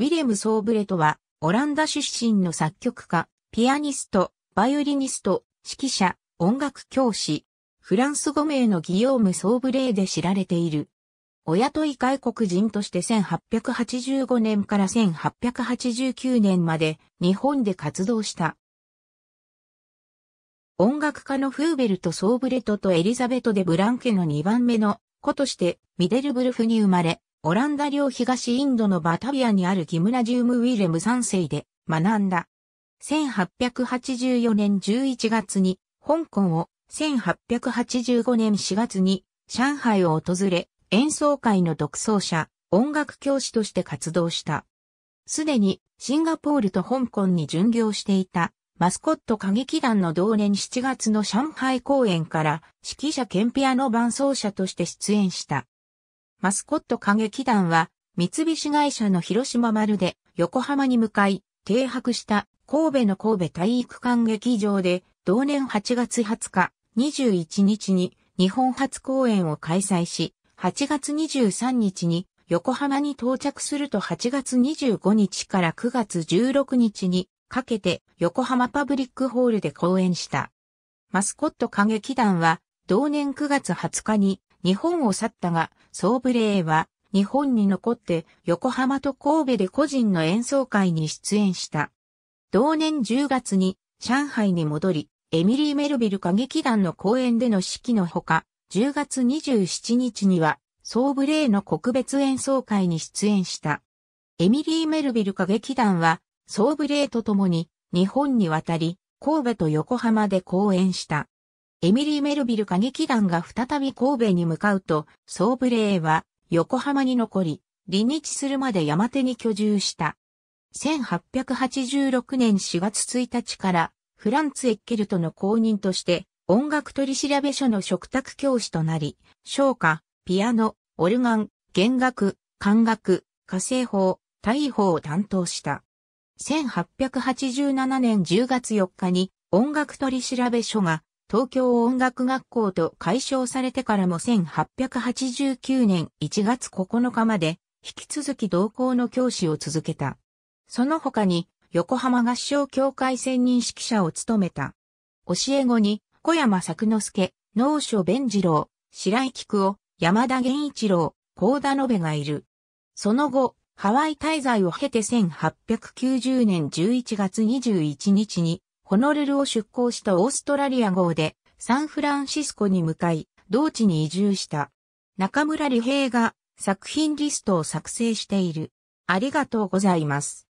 ウィレム・ソーブレトは、オランダ出身の作曲家、ピアニスト、バイオリニスト、指揮者、音楽教師、フランス語名のギヨーム・ソーブレーで知られている。親とい外国人として1885年から1889年まで日本で活動した。音楽家のフーベルト・ソーブレトとエリザベトでブランケの2番目の子としてミデルブルフに生まれ、オランダ領東インドのバタビアにあるギムナジウムウィレム3世で学んだ。1884年11月に香港を、1885年4月に上海を訪れ、演奏会の独奏者、音楽教師として活動した。すでにシンガポールと香港に巡業していたマスコット歌劇団の同年7月の上海公演から指揮者兼ピアノ伴奏者として出演した。マスコット歌劇団は、三菱会社の広島丸で横浜に向かい、停泊した神戸の神戸体育館劇場で、同年8月20日、21日に日本初公演を開催し、8月23日に横浜に到着すると8月25日から9月16日にかけて横浜パブリックホールで公演した。マスコット歌劇団は同年9月20日に日本を去ったが、ソーブレーは日本に残って横浜と神戸で個人の演奏会に出演した。同年10月に上海に戻り、エミリー・メルビル歌劇団の公演での式のほか、10月27日にはソーブレーの国別演奏会に出演した。エミリー・メルビル歌劇団はソーブレーと共に日本に渡り、神戸と横浜で公演した。エミリー・メルビル歌劇団が再び神戸に向かうと、ソーブレーは横浜に残り、離日するまで山手に居住した。1886年4月1日からフランツ・エッケルトの公認として音楽取調所の嘱託教師となり、唱歌、ピアノ、オルガン、弦楽、管楽、火星法、大法を担当した。1887年10月4日に音楽取調所が東京音楽学校と解消されてからも1889年1月9日まで引き続き同校の教師を続けた。その他に横浜合唱協会専任指揮者を務めた。教え子に小山作之助、農所弁次郎、白井菊夫、山田源一郎、高田延がいる。その後、ハワイ滞在を経て1890年11月21日にホノルルを出港したオーストラリア号でサンフランシスコに向かい、同地に移住した。中村理平が作品リストを作成している。ありがとうございます。